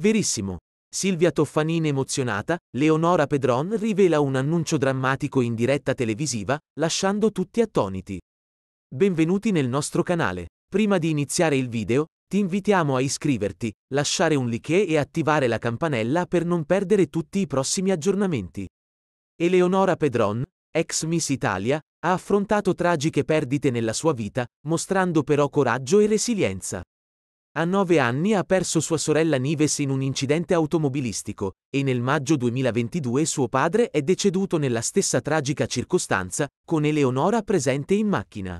Verissimo. Silvia Toffanin emozionata, Leonora Pedron rivela un annuncio drammatico in diretta televisiva, lasciando tutti attoniti. Benvenuti nel nostro canale. Prima di iniziare il video, ti invitiamo a iscriverti, lasciare un like e attivare la campanella per non perdere tutti i prossimi aggiornamenti. Eleonora Pedron, ex Miss Italia, ha affrontato tragiche perdite nella sua vita, mostrando però coraggio e resilienza. A nove anni ha perso sua sorella Nives in un incidente automobilistico e nel maggio 2022 suo padre è deceduto nella stessa tragica circostanza, con Eleonora presente in macchina.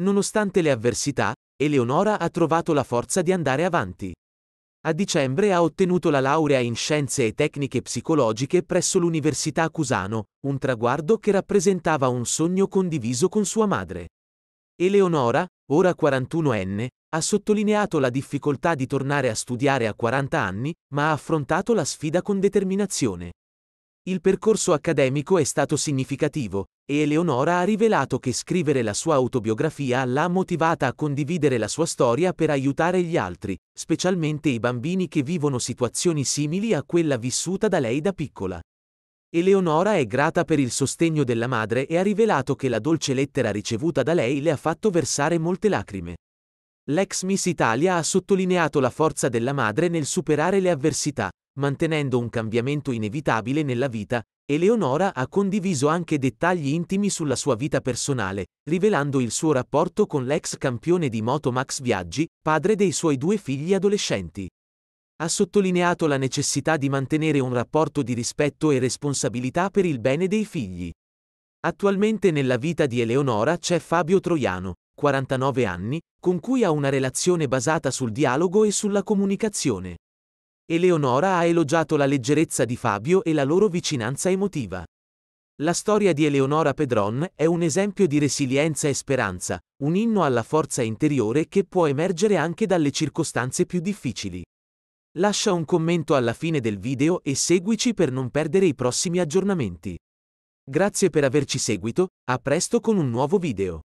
Nonostante le avversità, Eleonora ha trovato la forza di andare avanti. A dicembre ha ottenuto la laurea in scienze e tecniche psicologiche presso l'Università Cusano, un traguardo che rappresentava un sogno condiviso con sua madre. Eleonora, ora 41enne, ha sottolineato la difficoltà di tornare a studiare a 40 anni, ma ha affrontato la sfida con determinazione. Il percorso accademico è stato significativo, e Eleonora ha rivelato che scrivere la sua autobiografia l'ha motivata a condividere la sua storia per aiutare gli altri, specialmente i bambini che vivono situazioni simili a quella vissuta da lei da piccola. Eleonora è grata per il sostegno della madre e ha rivelato che la dolce lettera ricevuta da lei le ha fatto versare molte lacrime. L'ex Miss Italia ha sottolineato la forza della madre nel superare le avversità, mantenendo un cambiamento inevitabile nella vita, e Leonora ha condiviso anche dettagli intimi sulla sua vita personale, rivelando il suo rapporto con l'ex campione di moto Max Viaggi, padre dei suoi due figli adolescenti. Ha sottolineato la necessità di mantenere un rapporto di rispetto e responsabilità per il bene dei figli. Attualmente nella vita di Eleonora c'è Fabio Troiano, 49 anni, con cui ha una relazione basata sul dialogo e sulla comunicazione. Eleonora ha elogiato la leggerezza di Fabio e la loro vicinanza emotiva. La storia di Eleonora Pedron è un esempio di resilienza e speranza, un inno alla forza interiore che può emergere anche dalle circostanze più difficili. Lascia un commento alla fine del video e seguici per non perdere i prossimi aggiornamenti. Grazie per averci seguito, a presto con un nuovo video.